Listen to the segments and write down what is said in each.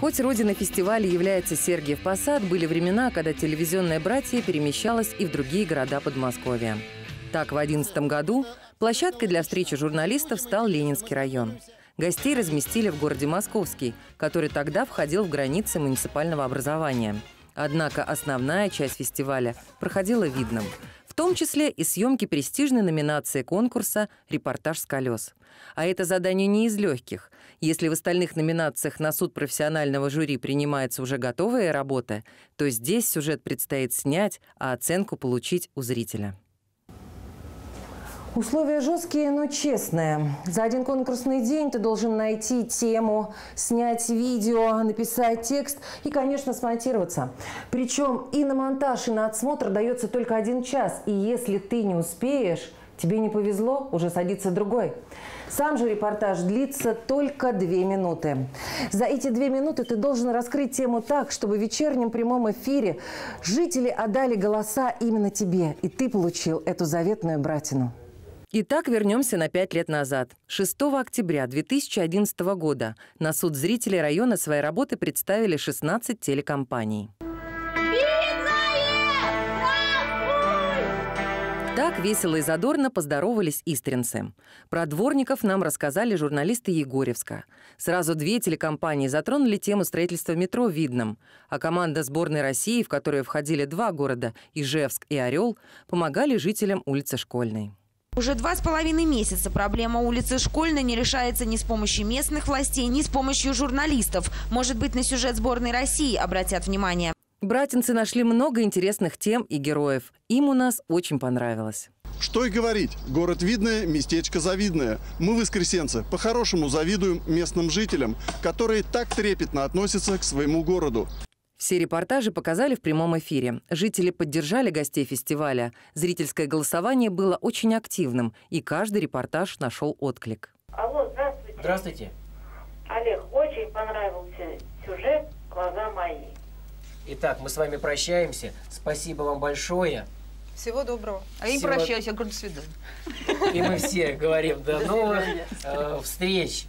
Хоть родиной фестиваля является Сергиев Посад, были времена, когда телевизионное братье перемещалось и в другие города Подмосковья. Так, в 2011 году площадкой для встречи журналистов стал Ленинский район. Гостей разместили в городе Московский, который тогда входил в границы муниципального образования. Однако основная часть фестиваля проходила видным – том числе и съемки престижной номинации конкурса «Репортаж с колес». А это задание не из легких. Если в остальных номинациях на суд профессионального жюри принимается уже готовая работа, то здесь сюжет предстоит снять, а оценку получить у зрителя. Условия жесткие, но честные. За один конкурсный день ты должен найти тему, снять видео, написать текст и, конечно, смонтироваться. Причем и на монтаж, и на отсмотр дается только один час. И если ты не успеешь, тебе не повезло, уже садится другой. Сам же репортаж длится только две минуты. За эти две минуты ты должен раскрыть тему так, чтобы в вечернем прямом эфире жители отдали голоса именно тебе, и ты получил эту заветную братину. Итак, вернемся на пять лет назад. 6 октября 2011 года на суд зрителей района своей работы представили 16 телекомпаний. Так весело и задорно поздоровались истринцы. Про дворников нам рассказали журналисты Егоревска. Сразу две телекомпании затронули тему строительства метро «Видном», а команда сборной России, в которую входили два города – Ижевск и Орел, помогали жителям улицы Школьной. Уже два с половиной месяца проблема улицы Школьной не решается ни с помощью местных властей, ни с помощью журналистов. Может быть, на сюжет сборной России обратят внимание. Братинцы нашли много интересных тем и героев. Им у нас очень понравилось. Что и говорить, город видное, местечко завидное. Мы, воскресенцы, по-хорошему завидуем местным жителям, которые так трепетно относятся к своему городу. Все репортажи показали в прямом эфире. Жители поддержали гостей фестиваля. Зрительское голосование было очень активным, и каждый репортаж нашел отклик. Алло, здравствуйте. Здравствуйте. Олег, очень понравился сюжет «Глаза мои». Итак, мы с вами прощаемся. Спасибо вам большое. Всего доброго. А я не прощаюсь, я говорю, до свидания. И мы все говорим до, новых э, встреч.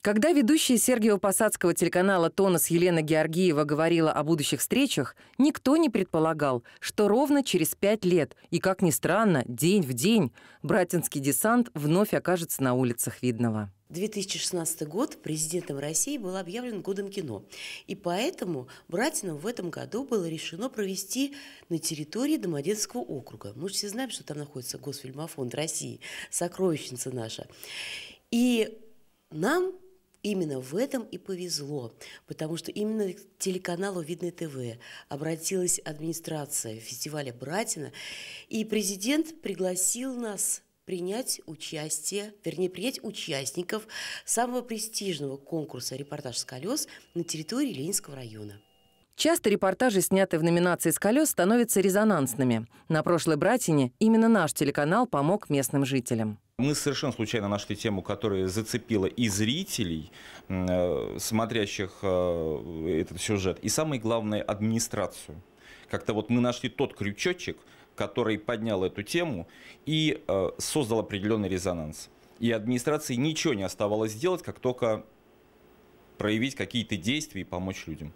Когда ведущая Сергиева Посадского телеканала «Тонус» Елена Георгиева говорила о будущих встречах, никто не предполагал, что ровно через пять лет, и, как ни странно, день в день, братинский десант вновь окажется на улицах Видного. 2016 год президентом России был объявлен годом кино, и поэтому Братинам в этом году было решено провести на территории Домодедского округа. Мы же все знаем, что там находится Госфильмофонд России, сокровищница наша. И нам именно в этом и повезло, потому что именно к телеканалу «Видное ТВ» обратилась администрация фестиваля «Братина», и президент пригласил нас принять участие, вернее, принять участников самого престижного конкурса «Репортаж с колес» на территории Ленинского района. Часто репортажи, снятые в номинации «С колес», становятся резонансными. На прошлой «Братине» именно наш телеканал помог местным жителям. Мы совершенно случайно нашли тему, которая зацепила и зрителей, э, смотрящих э, этот сюжет, и самое главное, администрацию. Как-то вот мы нашли тот крючочек, который поднял эту тему и э, создал определенный резонанс. И администрации ничего не оставалось делать, как только проявить какие-то действия и помочь людям.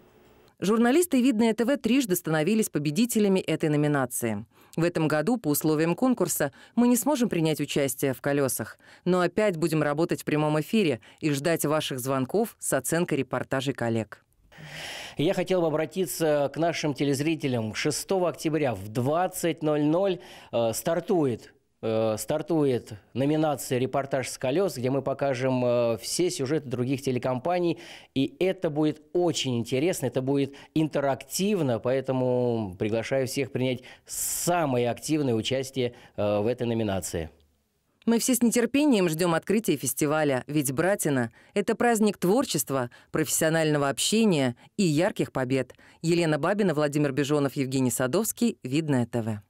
Журналисты «Видное ТВ» трижды становились победителями этой номинации. В этом году по условиям конкурса мы не сможем принять участие в «Колесах», но опять будем работать в прямом эфире и ждать ваших звонков с оценкой репортажей коллег. Я хотел бы обратиться к нашим телезрителям. 6 октября в 20.00 э, стартует Э, стартует номинация «Репортаж с колес», где мы покажем э, все сюжеты других телекомпаний. И это будет очень интересно, это будет интерактивно, поэтому приглашаю всех принять самое активное участие э, в этой номинации. Мы все с нетерпением ждем открытия фестиваля, ведь «Братина» — это праздник творчества, профессионального общения и ярких побед. Елена Бабина, Владимир Бежонов, Евгений Садовский. Видное ТВ.